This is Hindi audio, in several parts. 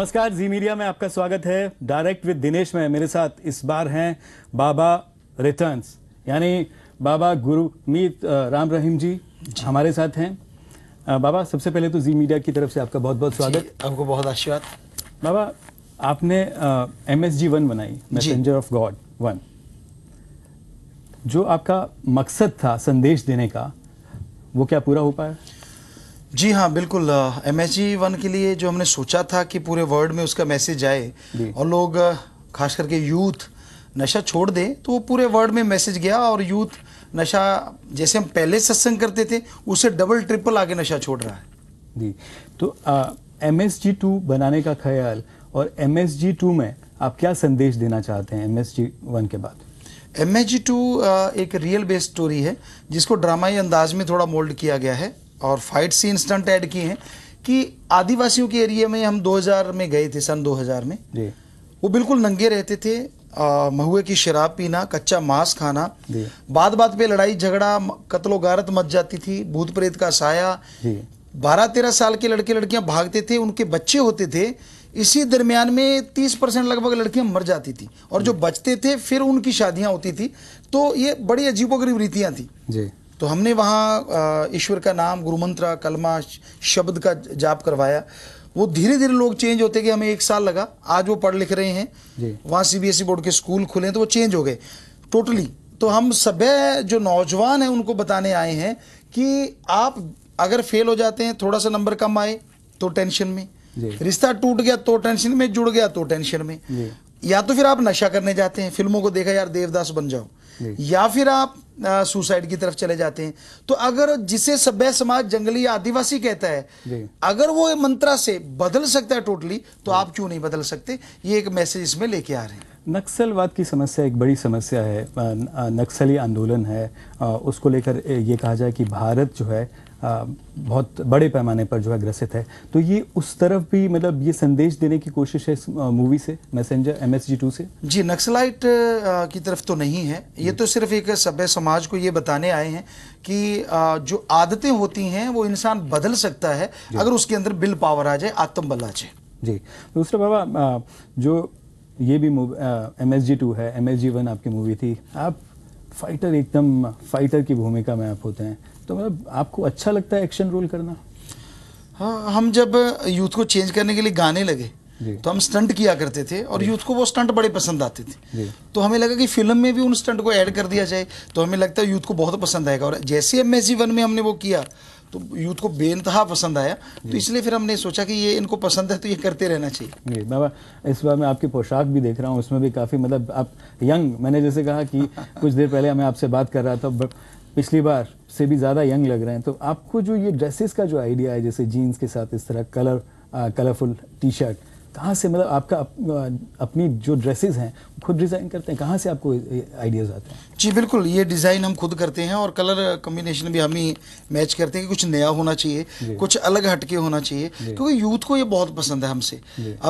नमस्कार जी मीडिया में आपका स्वागत है डायरेक्ट विद दिनेश में मेरे साथ इस बार हैं बाबा रिटर्न्स यानी बाबा गुरु मीत राम रहीम जी, जी। हमारे साथ हैं बाबा सबसे पहले तो जी मीडिया की तरफ से आपका बहुत बहुत स्वागत आपको बहुत आशीर्वाद बाबा आपने एम एस जी वन बनाई मैसेंजर ऑफ गॉड वन जो आपका मकसद था संदेश देने का वो क्या पूरा हो पाया जी हाँ बिल्कुल एम एच जी वन के लिए जो हमने सोचा था कि पूरे वर्ल्ड में उसका मैसेज जाए और लोग खास करके यूथ नशा छोड़ दे तो वो पूरे वर्ल्ड में मैसेज गया और यूथ नशा जैसे हम पहले सत्संग करते थे उसे डबल ट्रिपल आगे नशा छोड़ रहा है जी तो एम एस जी टू बनाने का ख्याल और एम एस जी टू में आप क्या संदेश देना चाहते हैं एम एस जी वन के बाद एम एच जी टू एक रियल बेस्ड स्टोरी है जिसको ड्रामाई अंदाज में थोड़ा मोल्ड किया गया है और फाइट सीन स्टंट ऐड किए हैं कि आदिवासियों के एरिया में हम 2000 में गए थे सन 2000 में जी वो बिल्कुल नंगे रहते थे महुए की शराब पीना कच्चा मांस खाना बात बात पे लड़ाई झगड़ा कत्लो गारत मच जाती थी भूत प्रेत का साया बारह तेरह साल के लड़के लड़कियां भागते थे उनके बच्चे होते थे इसी दरमियान में तीस परसेंट लगभग लड़कियां मर जाती थी और जो बचते थे फिर उनकी शादियां होती थी तो ये बड़ी अजीबोगरीब रीतियां थी जी तो हमने वहाँ ईश्वर का नाम गुरु मंत्र कलमा शब्द का जाप करवाया वो धीरे धीरे लोग चेंज होते कि हमें एक साल लगा आज वो पढ़ लिख रहे हैं वहाँ ई e बोर्ड के स्कूल खुले हैं तो वो चेंज हो गए टोटली तो हम सब जो नौजवान हैं उनको बताने आए हैं कि आप अगर फेल हो जाते हैं थोड़ा सा नंबर कम आए तो टेंशन में रिश्ता टूट गया तो टेंशन में जुड़ गया तो टेंशन में या तो फिर आप नशा करने जाते हैं फिल्मों को देखा यार देवदास बन जाओ या फिर आप सुसाइड की तरफ चले जाते हैं तो अगर जिसे सभ्य समाज जंगली आदिवासी कहता है अगर वो मंत्रा से बदल सकता है टोटली तो आप क्यों नहीं बदल सकते ये एक मैसेज इसमें लेके आ रहे हैं नक्सलवाद की समस्या एक बड़ी समस्या है नक्सली आंदोलन है उसको लेकर ये कहा जाए कि भारत जो है बहुत बड़े पैमाने पर जो है ग्रसित है तो ये उस तरफ भी मतलब ये संदेश देने की कोशिश है इस मूवी से मैसेंजर एम एस से जी नक्सलाइट की तरफ तो नहीं है ये तो सिर्फ एक सभ्य समाज को ये बताने आए हैं कि जो आदतें होती हैं वो इंसान बदल सकता है अगर उसके अंदर बिल पावर आ जाए आत्मबल आ जाए जी दूसरा बाबा जो ये भी movie M S G two है एम एस जी वन आपकी मूवी थी आप फाइटर एकदम फाइटर की भूमिका में आप होते हैं तो मतलब आपको अच्छा लगता है एक्शन रोल करना हाँ हम जब यूथ को चेंज करने के लिए गाने लगे तो हम स्टंट किया करते थे और यूथ को वो स्टंट बड़े पसंद आते थे तो हमें लगा कि फिल्म में भी उन स्टंट को ऐड कर दिया जाए तो हमें लगता है यूथ को बहुत पसंद आएगा और जैसे एम एस जी वन में हमने वो किया तो यूथ को बेनतहा पसंद आया तो इसलिए फिर हमने सोचा कि ये इनको पसंद है तो ये करते रहना चाहिए जी बाबा इस बार मैं आपकी पोशाक भी देख रहा हूँ उसमें भी काफ़ी मतलब आप यंग मैंने जैसे कहा कि कुछ देर पहले मैं आपसे बात कर रहा था पिछली बार से भी ज़्यादा यंग लग रहे हैं तो आपको जो ये ड्रेसेस का जो आइडिया है जैसे जीन्स के साथ इस तरह कलर कलरफुल टी शर्ट कहाँ से मतलब आपका अप, अपनी जो ड्रेसेस हैं खुद डिज़ाइन करते हैं कहाँ से आपको आइडियाज़ आते हैं जी बिल्कुल ये डिज़ाइन हम खुद करते हैं और कलर कम्बिनेशन भी हम ही मैच करते हैं कि कुछ नया होना चाहिए कुछ अलग हटके होना चाहिए क्योंकि यूथ को ये बहुत पसंद है हमसे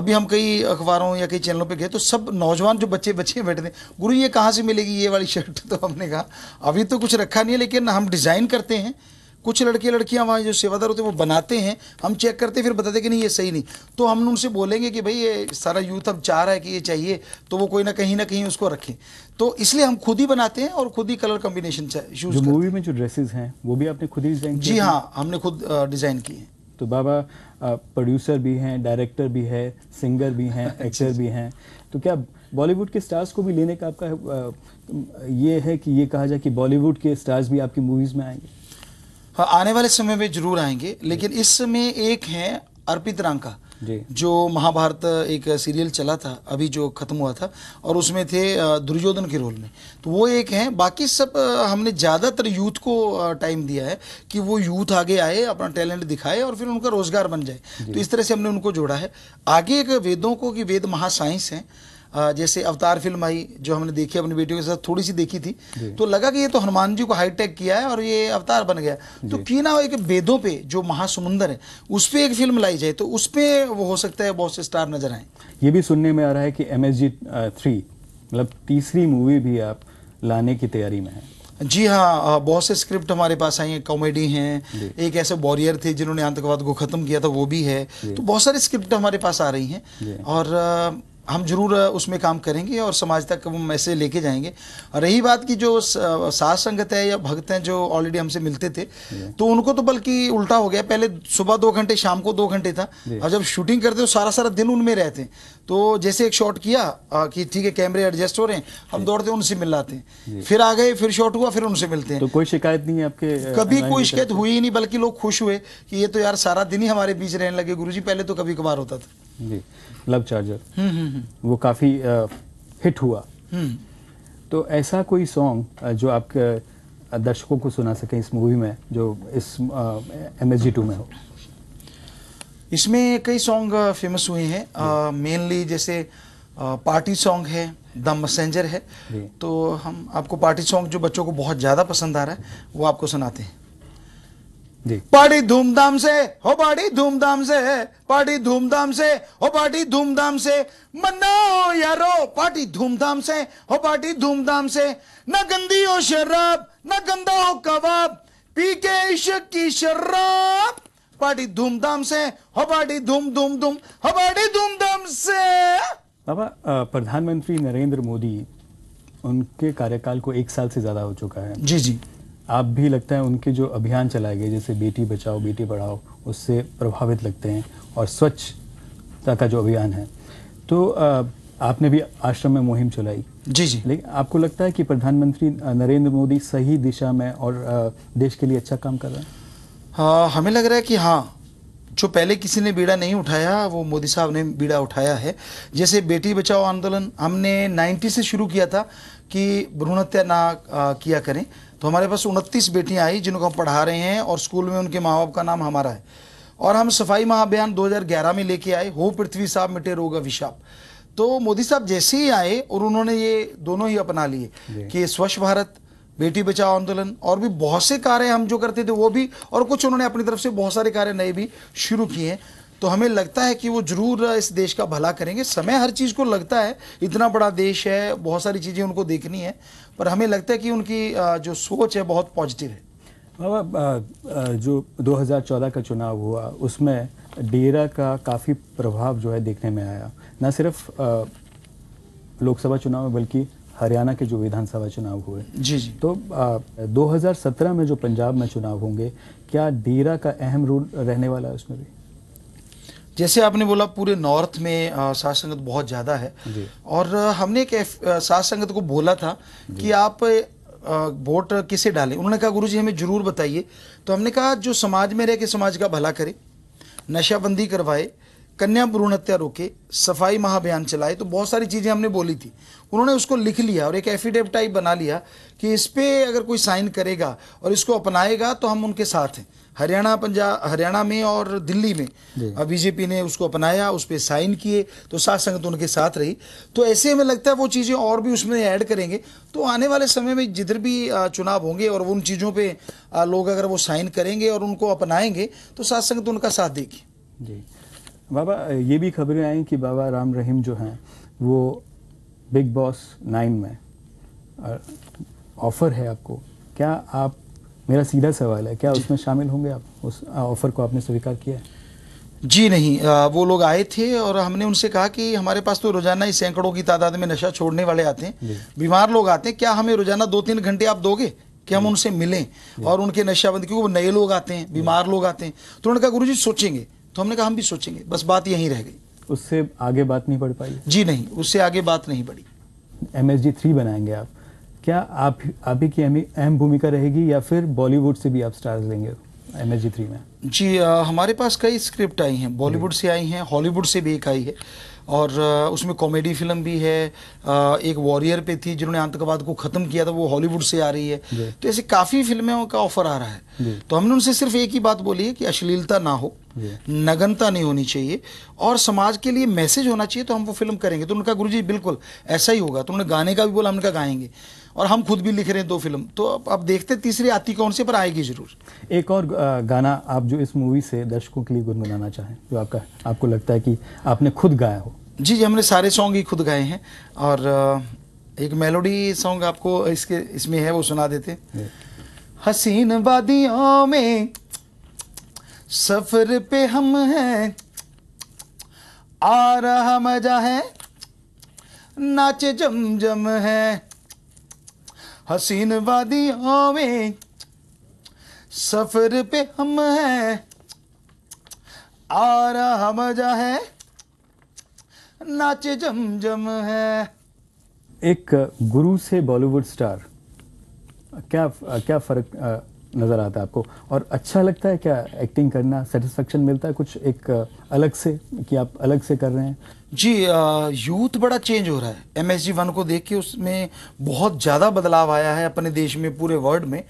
अभी हम कई अखबारों या कई चैनलों पर गए तो सब नौजवान जो बच्चे बच्चे बैठे थे गुरु ये कहाँ से मिलेगी ये वाली शर्ट तो हमने कहा अभी तो कुछ रखा नहीं है लेकिन हम डिज़ाइन करते हैं कुछ लड़के लड़कियां वहाँ जो सेवादार होते हैं वो बनाते हैं हम चेक करते फिर बताते कि नहीं ये सही नहीं तो हम उनसे बोलेंगे कि भाई ये सारा यूथ अब चाह रहा है कि ये चाहिए तो वो कोई ना कहीं ना कहीं उसको रखें तो इसलिए हम खुद ही बनाते हैं और खुद ही कलर कॉम्बिनेशन जो मूवी में जो ड्रेसेज हैं वो भी आपने खुद ही डिजाइन जी हाँ हमने खुद डिजाइन किए हैं तो बाबा प्रोड्यूसर भी हैं डायरेक्टर भी है सिंगर भी हैं एक्टर भी हैं तो क्या बॉलीवुड के स्टार्स को भी लेने का आपका ये है कि ये कहा जाए कि बॉलीवुड के स्टार्स भी आपकी मूवीज़ में आएंगे हाँ आने वाले समय में जरूर आएंगे लेकिन इस समय एक है अर्पित रांका जो महाभारत एक सीरियल चला था अभी जो खत्म हुआ था और उसमें थे दुर्योधन के रोल में तो वो एक हैं बाकी सब हमने ज़्यादातर यूथ को टाइम दिया है कि वो यूथ आगे आए अपना टैलेंट दिखाए और फिर उनका रोजगार बन जाए तो इस तरह से हमने उनको जोड़ा है आगे एक वेदों को कि वेद महासाइंस हैं जैसे अवतार फिल्म आई जो हमने देखी अपनी बेटियों के साथ थोड़ी सी देखी थी तो लगा कि ये तो हनुमान जी को हाईटेक किया है और ये अवतार बन गया तो क्यों ना एक वेदों पे जो महासमुंदर है उस पर एक फिल्म लाई जाए तो उस पर वो हो सकता है बहुत से स्टार नजर आए ये भी सुनने में आ रहा है कि एम एस जी थ्री मतलब तीसरी मूवी भी आप लाने की तैयारी में है जी हाँ बहुत से स्क्रिप्ट हमारे पास आई हैं कॉमेडी हैं एक ऐसे वॉरियर थे जिन्होंने आतंकवाद को ख़त्म किया था वो भी है तो बहुत सारी स्क्रिप्ट हमारे पास आ रही हैं और हम जरूर उसमें काम करेंगे और समाज तक वो मैसेज लेके जाएंगे और रही बात की जो सास संगत है या भक्त हैं जो ऑलरेडी हमसे मिलते थे तो उनको तो बल्कि उल्टा हो गया पहले सुबह दो घंटे शाम को दो घंटे था और जब शूटिंग करते हो सारा सारा दिन उनमें रहते हैं तो जैसे एक शॉट किया आ, कि ठीक है कैमरे एडजस्ट हो रहे हैं हम दौड़ते उनसे मिल लाते हैं फिर आ गए फिर शॉट हुआ फिर उनसे मिलते हैं तो कोई शिकायत नहीं है आपके कभी कोई शिकायत हुई ही नहीं बल्कि लोग खुश हुए कि ये तो यार सारा दिन ही हमारे बीच रहने लगे गुरु पहले तो कभी कभार होता था जी लव चार्जर हम्म, हम्म, हम्म। वो काफ़ी हिट हुआ तो ऐसा कोई सॉन्ग जो आपके दर्शकों को सुना सकें इस मूवी में जो इस एम एस जी टू में हो इसमें कई सॉन्ग फेमस हुए हैं मेनली जैसे पार्टी सॉन्ग है द मैसेंजर है तो हम आपको पार्टी सॉन्ग जो बच्चों को बहुत ज़्यादा पसंद आ रहा है वो आपको सुनाते हैं पार्टी धूमधाम से हो पार्टी धूमधाम से पार्टी धूमधाम से हो पार्टी धूमधाम से मनाओ यारो पार्टी धूमधाम से हो पार्टी धूमधाम से न गंदी हो शराब न गंदा हो कबाब पी के इश्क की शराब पार्टी धूमधाम से हो पार्टी धूम धूम धूम हो पार्टी धूमधाम से बाबा प्रधानमंत्री नरेंद्र मोदी उनके कार्यकाल को एक साल से ज्यादा हो चुका है जी जी आप भी लगता है उनके जो अभियान चलाए गए जैसे बेटी बचाओ बेटी पढ़ाओ उससे प्रभावित लगते हैं और स्वच्छता का जो अभियान है तो आ, आपने भी आश्रम में मुहिम चलाई जी जी लेकिन आपको लगता है कि प्रधानमंत्री नरेंद्र मोदी सही दिशा में और आ, देश के लिए अच्छा काम कर रहे हैं आ, हमें लग रहा है कि हाँ जो पहले किसी ने बीड़ा नहीं उठाया वो मोदी साहब ने बीड़ा उठाया है जैसे बेटी बचाओ आंदोलन हमने 90 से शुरू किया था कि भ्रूण हत्या ना किया करें तो हमारे पास उनतीस बेटियां आई जिनको हम पढ़ा रहे हैं और स्कूल में उनके माँ बाप का नाम हमारा है और हम सफाई महाअभियान 2011 में लेके आए हो पृथ्वी साहब मिटे रोग अभिशाप तो मोदी साहब जैसे ही आए और उन्होंने ये दोनों ही अपना लिए कि स्वच्छ भारत बेटी बचाओ आंदोलन और भी बहुत से कार्य हम जो करते थे वो भी और कुछ उन्होंने अपनी तरफ से बहुत सारे कार्य नए भी शुरू किए तो हमें लगता है कि वो जरूर इस देश का भला करेंगे समय हर चीज़ को लगता है इतना बड़ा देश है बहुत सारी चीज़ें उनको देखनी है पर हमें लगता है कि उनकी जो सोच है बहुत पॉजिटिव है बाबा जो 2014 का चुनाव हुआ उसमें डेरा का काफ़ी प्रभाव जो है देखने में आया न सिर्फ लोकसभा चुनाव में बल्कि हरियाणा के जो विधानसभा चुनाव हुए जी जी तो आ, 2017 में जो पंजाब में चुनाव होंगे क्या डेरा का अहम रोल रहने वाला है उसमें भी जैसे आपने बोला पूरे नॉर्थ में सास संगत बहुत ज़्यादा है और हमने एक सास संगत को बोला था कि आप वोट किसे डालें उन्होंने कहा गुरुजी हमें जरूर बताइए तो हमने कहा जो समाज में रह के समाज का भला करे नशाबंदी करवाए कन्या भ्रूण हत्या रोके सफाई महाअभियान चलाए तो बहुत सारी चीज़ें हमने बोली थी उन्होंने उसको लिख लिया और एक एफिडेविट टाइप बना लिया कि इस पर अगर कोई साइन करेगा और इसको अपनाएगा तो हम उनके साथ हैं हरियाणा पंजाब हरियाणा में और दिल्ली में बीजेपी ने उसको अपनाया उस पर साइन किए तो साथ संगत उनके साथ रही तो ऐसे हमें लगता है वो चीज़ें और भी उसमें ऐड करेंगे तो आने वाले समय में जिधर भी चुनाव होंगे और उन चीज़ों पर लोग अगर वो साइन करेंगे और उनको अपनाएंगे तो साथ संगत उनका साथ देगी जी बाबा ये भी खबरें आई कि बाबा राम रहीम जो हैं वो बिग बॉस नाइन में ऑफ़र है आपको क्या आप मेरा सीधा सवाल है क्या उसमें शामिल होंगे आप उस ऑफ़र को आपने स्वीकार किया है जी नहीं आ, वो लोग आए थे और हमने उनसे कहा कि हमारे पास तो रोजाना ही सैकड़ों की तादाद में नशा छोड़ने वाले आते हैं बीमार लोग आते हैं क्या हमें रोजाना दो तीन घंटे आप दोगे कि हम उनसे मिलें और उनके नशाबंदी क्योंकि वो नए लोग आते हैं बीमार लोग आते हैं तो उन्होंने कहा गुरु जी सोचेंगे तो हमने कहा हम भी सोचेंगे बस बात यहीं रह गई उससे आगे बात नहीं बढ़ पाई जी नहीं उससे आगे बात नहीं बढ़ी एम एस जी थ्री बनाएंगे आप क्या आप आप ही की अहम भूमिका रहेगी या फिर बॉलीवुड से भी आप स्टार्स लेंगे एम एस जी थ्री में जी आ, हमारे पास कई स्क्रिप्ट आई हैं बॉलीवुड से आई हैं हॉलीवुड से भी एक आई है और उसमें कॉमेडी फिल्म भी है एक वॉरियर पे थी जिन्होंने आतंकवाद को ख़त्म किया था वो हॉलीवुड से आ रही है तो ऐसे काफ़ी फिल्मों का ऑफर आ रहा है तो हमने उनसे सिर्फ एक ही बात बोली है कि अश्लीलता ना हो नगनता नहीं होनी चाहिए और समाज के लिए मैसेज होना चाहिए तो हम वो फिल्म करेंगे तो उनका गुरु जी बिल्कुल ऐसा ही होगा तो उन्होंने गाने का भी बोला हमने कहा गाएंगे और हम खुद भी लिख रहे हैं दो फिल्म तो अब देखते तीसरी आती कौन सी पर आएगी जरूर एक और गाना आप जो इस मूवी से दर्शकों के लिए गुनगुनाना चाहें जो आपका आपको लगता है कि आपने खुद गाया हो जी जी हमने सारे सॉन्ग ही खुद गाए हैं और एक मेलोडी सॉन्ग आपको इसके इसमें है वो सुना देते हसीन वादियों में सफर पे हम हैं आ रहा मजा है नाचे जम जम है हसीन वादियों में सफर पे हम हैं आ रहा मजा है नाचे जम जम है एक गुरु से बॉलीवुड स्टार क्या क्या फ़र्क नज़र आता है आपको और अच्छा लगता है क्या एक्टिंग करना सेटिस्फेक्शन मिलता है कुछ एक अलग से कि आप अलग से कर रहे हैं जी यूथ बड़ा चेंज हो रहा है एम एस जी वन को देख के उसमें बहुत ज़्यादा बदलाव आया है अपने देश में पूरे वर्ल्ड में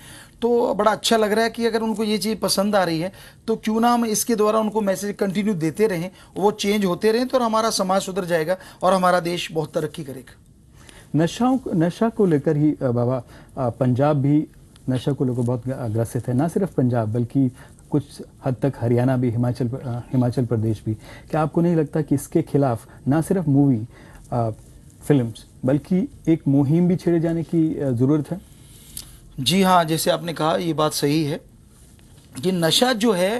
तो बड़ा अच्छा लग रहा है कि अगर उनको ये चीज़ पसंद आ रही है तो क्यों ना हम इसके द्वारा उनको मैसेज कंटिन्यू देते रहें वो चेंज होते रहें तो हमारा समाज सुधर जाएगा और हमारा देश बहुत तरक्की करेगा नशाओं नशा को लेकर ही बाबा पंजाब भी नशा को लोग बहुत ग्रसित है ना सिर्फ पंजाब बल्कि कुछ हद तक हरियाणा भी हिमाचल हिमाचल प्रदेश भी क्या आपको नहीं लगता कि इसके खिलाफ ना सिर्फ मूवी फिल्म्स बल्कि एक मुहिम भी छेड़े जाने की ज़रूरत है जी हाँ जैसे आपने कहा ये बात सही है कि नशा जो है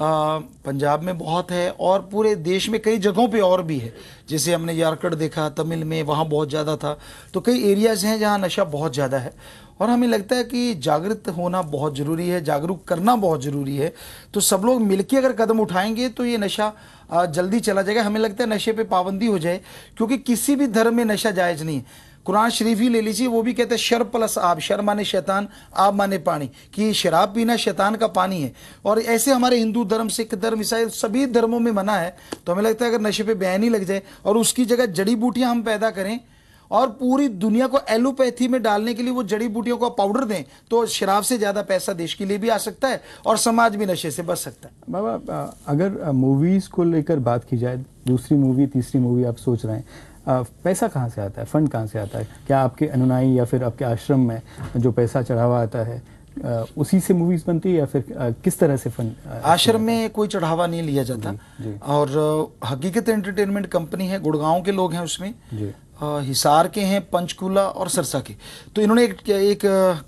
पंजाब में बहुत है और पूरे देश में कई जगहों पे और भी है जैसे हमने यारकड़ देखा तमिल में वहाँ बहुत ज़्यादा था तो कई एरियाज़ हैं जहाँ नशा बहुत ज़्यादा है और हमें लगता है कि जागृत होना बहुत ज़रूरी है जागरूक करना बहुत ज़रूरी है तो सब लोग मिलकर अगर कदम उठाएंगे तो ये नशा जल्दी चला जाएगा हमें लगता है नशे पे पाबंदी हो जाए क्योंकि किसी भी धर्म में नशा जायज़ नहीं है कुरान शरीफ ही ले लीजिए वो भी कहते हैं शर प्लस आब शर माने शैतान आब माने पानी कि शराब पीना शैतान का पानी है और ऐसे हमारे हिंदू धर्म सिख धर्म ईसाई सभी धर्मों में मना है तो हमें लगता है अगर नशे पर बयान ही लग जाए और उसकी जगह जड़ी बूटियाँ हम पैदा करें और पूरी दुनिया को एलोपैथी में डालने के लिए वो जड़ी बूटियों का पाउडर दें तो शराब से ज़्यादा पैसा देश के लिए भी आ सकता है और समाज भी नशे से बच सकता है बाबा अगर मूवीज़ को लेकर बात की जाए दूसरी मूवी तीसरी मूवी आप सोच रहे हैं पैसा कहाँ से आता है फंड कहाँ से आता है क्या आपके अनुनाई या फिर आपके आश्रम में जो पैसा चढ़ावा आता है उसी से मूवीज बनती है या फिर किस तरह से फंड आश्रम में कोई चढ़ावा नहीं लिया जाता जी, जी। और हकीकत एंटरटेनमेंट कंपनी है गुड़गांव के लोग हैं उसमें हिसार के हैं पंचकूला और सरसा के तो इन्होंने एक, एक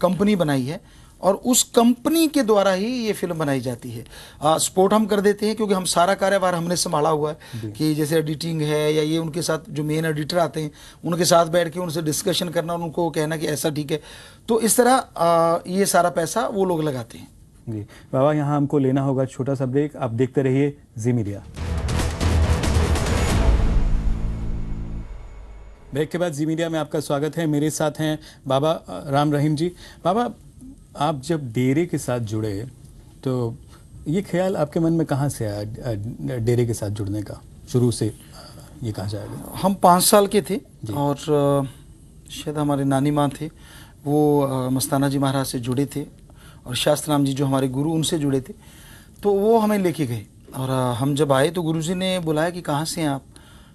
कंपनी बनाई है और उस कंपनी के द्वारा ही ये फिल्म बनाई जाती है आ, स्पोर्ट हम कर देते हैं क्योंकि हम सारा कार्यभार हमने संभाला हुआ है कि जैसे एडिटिंग है या ये उनके साथ जो मेन एडिटर आते हैं उनके साथ बैठ के उनसे डिस्कशन करना और उनको कहना कि ऐसा ठीक है तो इस तरह आ, ये सारा पैसा वो लोग लगाते हैं जी बाबा यहाँ हमको लेना होगा छोटा सा ब्रेक आप देखते रहिए जी मीडिया ब्रेक के बाद जी मीडिया में आपका स्वागत है मेरे साथ हैं बाबा राम रहीम जी बाबा आप जब डेरे के साथ जुड़े तो ये ख्याल आपके मन में कहाँ से आया डेरे के साथ जुड़ने का शुरू से ये कहा जाएगा हम पाँच साल के थे और शायद हमारे नानी माँ थे वो मस्ताना जी महाराज से जुड़े थे और शास्त्र राम जी जो हमारे गुरु उनसे जुड़े थे तो वो हमें लेके गए और हम जब आए तो गुरु जी ने बुलाया कि कहाँ से हैं आप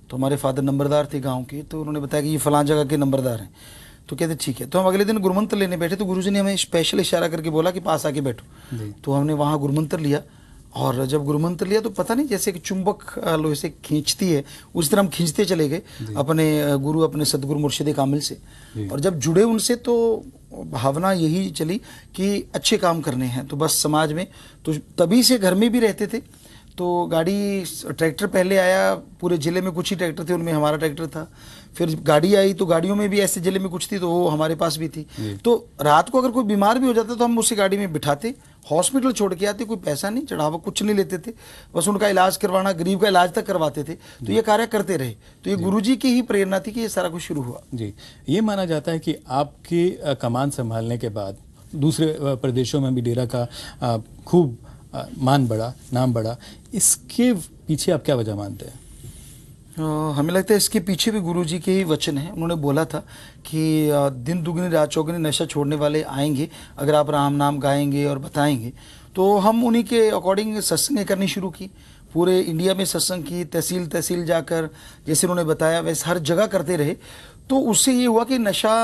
तो हमारे फादर नंबरदार थे गाँव के तो उन्होंने बताया कि ये फलां जगह के नंबरदार हैं तो कहते ठीक है तो हम अगले दिन गुरुमंत्र लेने बैठे तो गुरु ने हमें स्पेशल इशारा करके बोला कि पास आके बैठो तो हमने वहाँ गुरुमंत्र लिया और जब गुरुमंत्र लिया तो पता नहीं जैसे एक चुंबक लोहे से खींचती है उस तरह हम खींचते चले गए अपने गुरु अपने सदगुरु मुर्शिद कामिल से और जब जुड़े उनसे तो भावना यही चली कि अच्छे काम करने हैं तो बस समाज में तो तभी से घर में भी रहते थे तो गाड़ी ट्रैक्टर पहले आया पूरे ज़िले में कुछ ही ट्रैक्टर थे उनमें हमारा ट्रैक्टर था फिर गाड़ी आई तो गाड़ियों में भी ऐसे ज़िले में कुछ थी तो वो हमारे पास भी थी तो रात को अगर कोई बीमार भी हो जाता तो हम उसी गाड़ी में बिठाते हॉस्पिटल छोड़ के आते कोई पैसा नहीं चढ़ावा कुछ नहीं लेते थे बस उनका इलाज करवाना गरीब का इलाज तक करवाते थे तो ये कार्य करते रहे तो ये गुरु की ही प्रेरणा थी कि ये सारा कुछ शुरू हुआ जी ये माना जाता है कि आपकी कमान संभालने के बाद दूसरे प्रदेशों में भी डेरा का खूब मान बढ़ा नाम बढ़ा इसके पीछे आप क्या वजह मानते हैं हमें लगता है इसके पीछे भी गुरुजी के ही वचन है उन्होंने बोला था कि दिन दुगनी रात चौगनी नशा छोड़ने वाले आएंगे अगर आप राम नाम गाएंगे और बताएंगे तो हम उन्हीं के अकॉर्डिंग सत्संगें करनी शुरू की पूरे इंडिया में सत्संग की तहसील तहसील जाकर जैसे उन्होंने बताया वैसे हर जगह करते रहे तो उससे ये हुआ कि नशा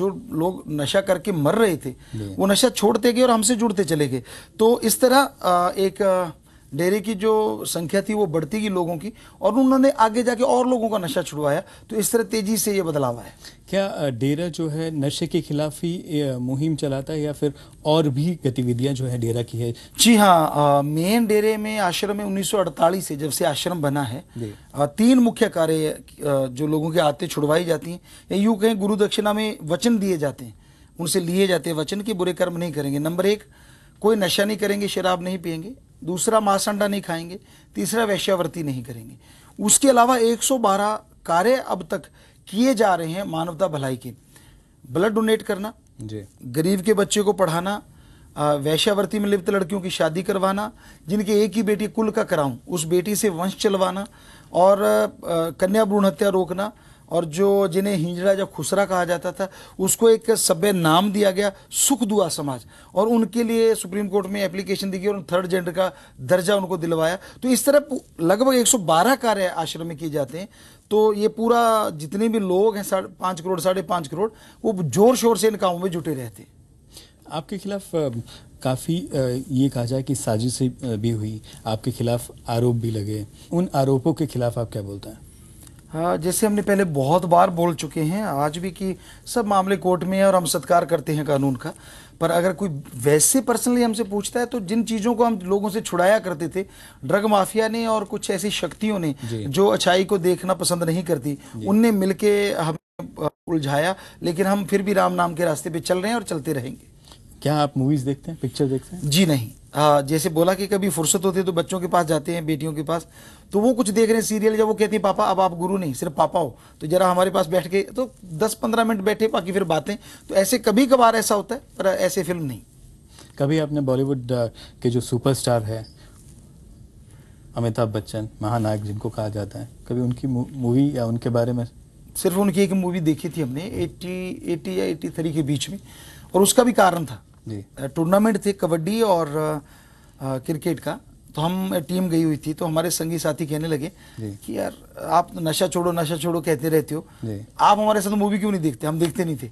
जो लोग नशा करके मर रहे थे वो नशा छोड़ते गए और हमसे जुड़ते चले गए तो इस तरह एक डेरे की जो संख्या थी वो बढ़ती गई लोगों की और उन्होंने आगे जाके और लोगों का नशा छुड़वाया तो इस तरह तेजी से ये बदलाव आया क्या डेरा जो है नशे के खिलाफ ही मुहिम चलाता है या फिर और भी गतिविधियां जो है डेरा की है जी हाँ मेन डेरे में आश्रम में 1948 से जब से आश्रम बना है आ, तीन मुख्य कार्य जो लोगों के आते छुड़वाई जाती हैं या यूँ कहें गुरु दक्षिणा में वचन दिए जाते हैं उनसे लिए जाते हैं वचन के बुरे कर्म नहीं करेंगे नंबर एक कोई नशा नहीं करेंगे शराब नहीं पियेंगे दूसरा मांस अंडा नहीं खाएंगे तीसरा वैश्यावर्ती नहीं करेंगे उसके अलावा 112 कार्य अब तक किए जा रहे हैं मानवता भलाई के ब्लड डोनेट करना जी गरीब के बच्चे को पढ़ाना वैश्यावर्ती में लिप्त लड़कियों की शादी करवाना जिनके एक ही बेटी कुल का कराऊं उस बेटी से वंश चलवाना और कन्या भ्रूण हत्या रोकना और जो जिन्हें हिंजड़ा जो खुसरा कहा जाता था उसको एक सभ्य नाम दिया गया सुख दुआ समाज और उनके लिए सुप्रीम कोर्ट में एप्लीकेशन दी गई और थर्ड जेंडर का दर्जा उनको दिलवाया तो इस तरह लगभग 112 कार्य आश्रम में किए जाते हैं तो ये पूरा जितने भी लोग हैं साढ़े पाँच करोड़ साढ़े पाँच करोड़ वो जोर शोर से इन कामों में जुटे रहते हैं आपके खिलाफ काफ़ी ये कहा जाए कि साजिश भी हुई आपके खिलाफ आरोप भी लगे उन आरोपों के खिलाफ आप क्या बोलते हैं हाँ, जैसे हमने पहले बहुत बार बोल चुके हैं आज भी कि सब मामले कोर्ट में है और हम सत्कार करते हैं कानून का पर अगर कोई वैसे पर्सनली हमसे पूछता है तो जिन चीज़ों को हम लोगों से छुड़ाया करते थे ड्रग माफिया ने और कुछ ऐसी शक्तियों ने जो अच्छाई को देखना पसंद नहीं करती उनने मिलके हम उलझाया लेकिन हम फिर भी राम नाम के रास्ते पे चल रहे हैं और चलते रहेंगे क्या आप मूवीज देखते हैं पिक्चर देखते हैं जी नहीं आ, जैसे बोला कि कभी फुर्सत होती है तो बच्चों के पास जाते हैं बेटियों के पास तो वो कुछ देख रहे हैं सीरियल जब वो कहती हैं पापा अब आप गुरु नहीं सिर्फ पापा हो तो जरा हमारे पास बैठ के तो दस पंद्रह मिनट बैठे बाकी फिर बातें तो ऐसे कभी कभार ऐसा होता है पर ऐसे फिल्म नहीं कभी आपने बॉलीवुड के जो सुपरस्टार है अमिताभ बच्चन महानायक जिनको कहा जाता है कभी उनकी मूवी या उनके बारे में सिर्फ उनकी एक मूवी देखी थी हमने एट्टी एटी या एट्टी थ्री के बीच में और उसका भी कारण था जी टूर्नामेंट थे कबड्डी और क्रिकेट का तो हम टीम गई हुई थी तो हमारे संगी साथी कहने लगे कि यार आप नशा छोड़ो नशा छोड़ो कहते रहते हो आप हमारे साथ मूवी क्यों नहीं देखते हम देखते नहीं थे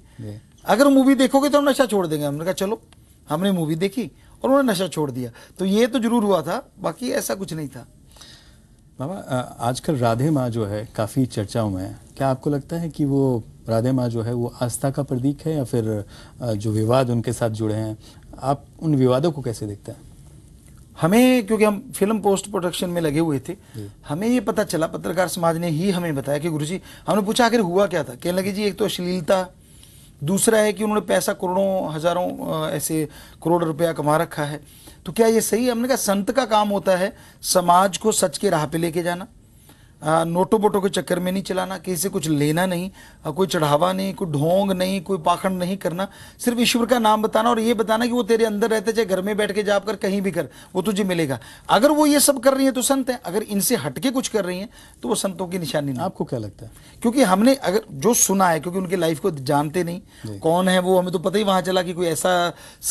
अगर मूवी देखोगे तो हम नशा छोड़ देंगे हमने कहा चलो हमने मूवी देखी और उन्होंने नशा छोड़ दिया तो ये तो जरूर हुआ था बाकी ऐसा कुछ नहीं था बाबा आजकल राधे माँ जो है काफ़ी चर्चाओं में है क्या आपको लगता है कि वो राधे माँ जो है वो आस्था का प्रतीक है या फिर जो विवाद उनके साथ जुड़े हैं आप उन विवादों को कैसे देखते हैं हमें क्योंकि हम फिल्म पोस्ट प्रोडक्शन में लगे हुए थे हमें ये पता चला पत्रकार समाज ने ही हमें बताया कि गुरु जी हमने पूछा आखिर हुआ क्या था कहने लगे जी एक तो अश्लीलता दूसरा है कि उन्होंने पैसा करोड़ों हजारों ऐसे करोड़ रुपया कमा रखा है तो क्या ये सही हमने कहा संत का काम होता है समाज को सच के राह पे लेके जाना हाँ, नोटों नोटो के चक्कर में नहीं चलाना किसी से कुछ लेना नहीं हाँ, कोई चढ़ावा नहीं कोई ढोंग नहीं कोई पाखंड नहीं करना सिर्फ ईश्वर का नाम बताना और ये बताना कि वो तेरे अंदर रहते चाहे घर में बैठ के जाप कर कहीं भी कर वो तुझे मिलेगा अगर वो ये सब कर रही है तो संत है अगर इनसे हटके कुछ कर रही हैं तो वो संतों की निशानी नहीं आपको क्या लगता है क्योंकि हमने अगर जो सुना है क्योंकि उनकी लाइफ को जानते नहीं कौन है वो हमें तो पता ही वहाँ चला कि कोई ऐसा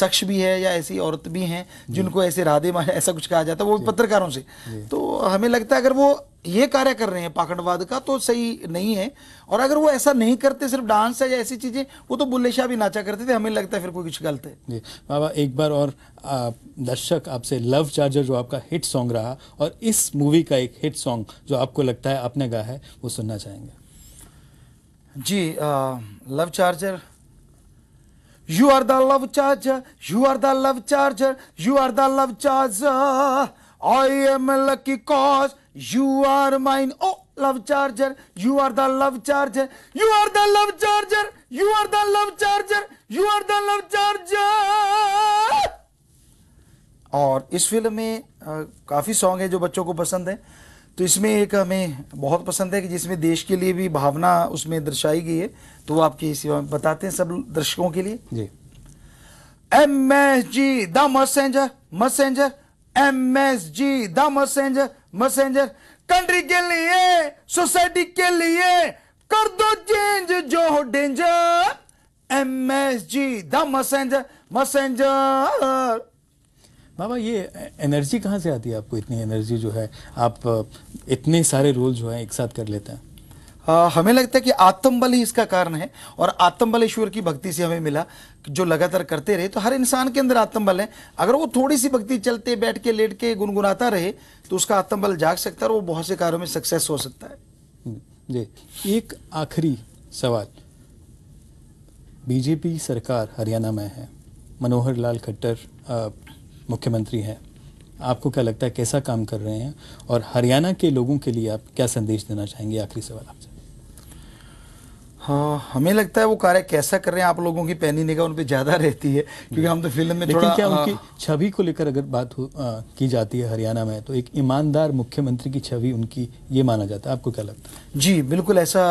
शख्स भी है या ऐसी औरत भी हैं जिनको ऐसे राधे ऐसा कुछ कहा जाता है वो पत्रकारों से तो हमें लगता है अगर वो ये कार्य कर रहे हैं पाखंडवाद का तो सही नहीं है और अगर वो ऐसा नहीं करते सिर्फ डांस है या ऐसी चीज़ें वो तो बुल्ले शाह भी नाचा करते थे हमें लगता है फिर कोई कुछ गलत है जी बाबा एक बार और आ, दर्शक आपसे लव चार्जर जो आपका हिट सॉन्ग रहा और इस मूवी का एक हिट सॉन्ग जो आपको लगता है आपने गाया है वो सुनना चाहेंगे जी आ, love charger you are the love charger you are the love charger you are the love charger I am lucky cause You are mine. Oh, love charger. You are the love charger. You are the love charger. You are the love charger. You are the love charger. और इस फिल्म में काफ़ी सॉन्ग है जो बच्चों को पसंद है तो इसमें एक हमें बहुत पसंद है कि जिसमें देश के लिए भी भावना उसमें दर्शाई गई है तो वो आपके इस बताते हैं सब दर्शकों के लिए जी M S G the messenger messenger M S G the messenger messenger country के लिए सोसाइटी के लिए कर दो चेंज जो हो danger M S G the messenger messenger बाबा ये एनर्जी कहाँ से आती है आपको इतनी एनर्जी जो है आप इतने सारे रोल जो है एक साथ कर लेते हैं आ, हमें लगता है कि आत्मबल ही इसका कारण है और आत्मबल ईश्वर की भक्ति से हमें मिला जो लगातार करते रहे तो हर इंसान के अंदर आत्मबल है अगर वो थोड़ी सी भक्ति चलते बैठ के लेट के गुनगुनाता रहे तो उसका आत्मबल जाग सकता है और वो बहुत से कार्यों में सक्सेस हो सकता है हम्म, जी एक आखिरी सवाल बीजेपी सरकार हरियाणा में है मनोहर लाल खट्टर मुख्यमंत्री हैं आपको क्या लगता है कैसा काम कर रहे हैं और हरियाणा के लोगों के लिए आप क्या संदेश देना चाहेंगे आखिरी सवाल आपसे हाँ हमें लगता है वो कार्य कैसा कर रहे हैं आप लोगों की पैनी निगाह उन पर ज़्यादा रहती है क्योंकि हम्म। हम तो फिल्म में थोड़ा क्या हाँ। उनकी छवि को लेकर अगर बात हो, आ, की जाती है हरियाणा में तो एक ईमानदार मुख्यमंत्री की छवि उनकी ये माना जाता है आपको क्या लगता है जी बिल्कुल ऐसा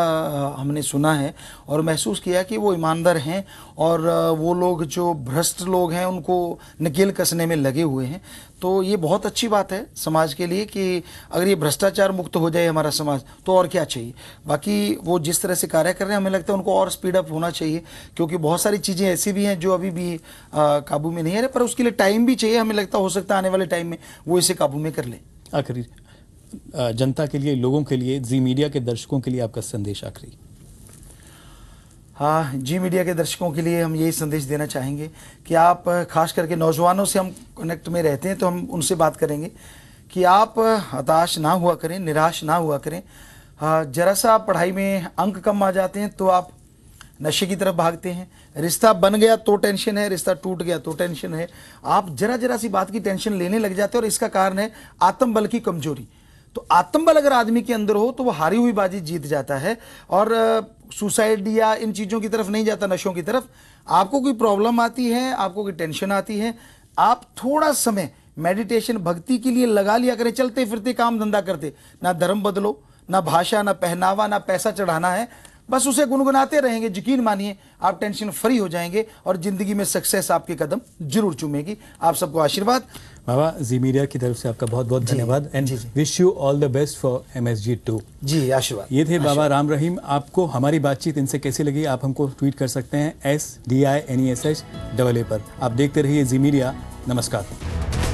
हमने सुना है और महसूस किया कि वो ईमानदार हैं और वो लोग जो भ्रष्ट लोग हैं उनको नकेल कसने में लगे हुए हैं तो ये बहुत अच्छी बात है समाज के लिए कि अगर ये भ्रष्टाचार मुक्त हो जाए हमारा समाज तो और क्या चाहिए बाकी वो जिस तरह से कार्य कर रहे हैं हमें लगता है उनको और स्पीड अप होना चाहिए क्योंकि बहुत सारी चीज़ें ऐसी भी हैं जो अभी भी काबू में नहीं है पर उसके लिए टाइम भी चाहिए हमें लगता हो सकता है आने वाले टाइम में वो इसे काबू में कर लें आखिरी जनता के लिए लोगों के लिए जी मीडिया के दर्शकों के लिए आपका संदेश आखिरी हाँ जी मीडिया के दर्शकों के लिए हम यही संदेश देना चाहेंगे कि आप खास करके नौजवानों से हम कनेक्ट में रहते हैं तो हम उनसे बात करेंगे कि आप हताश ना हुआ करें निराश ना हुआ करें हाँ, ज़रा सा पढ़ाई में अंक कम आ जाते हैं तो आप नशे की तरफ भागते हैं रिश्ता बन गया तो टेंशन है रिश्ता टूट गया तो टेंशन है आप जरा जरा सी बात की टेंशन लेने लग जाते हैं और इसका कारण है आत्मबल की कमजोरी तो आत्मबल अगर आदमी के अंदर हो तो वो हारी हुई बाजी जीत जाता है और सुसाइड या इन चीज़ों की तरफ नहीं जाता नशों की तरफ आपको कोई प्रॉब्लम आती है आपको कोई टेंशन आती है आप थोड़ा समय मेडिटेशन भक्ति के लिए लगा लिया करें चलते फिरते काम धंधा करते ना धर्म बदलो ना भाषा ना पहनावा ना पैसा चढ़ाना है बस उसे गुनगुनाते रहेंगे यकीन मानिए आप टेंशन फ्री हो जाएंगे और ज़िंदगी में सक्सेस आपके कदम जरूर चूमेगी आप सबको आशीर्वाद बाबा जी मीडिया की तरफ से आपका बहुत बहुत धन्यवाद and wish you all the best for M S G two जी आशीर्वाद ये थे बाबा राम रहीम आपको हमारी बातचीत इनसे कैसी लगी आप हमको ट्वीट कर सकते हैं S D I N E S H double A पर आप देखते रहिए जी मीडिया नमस्कार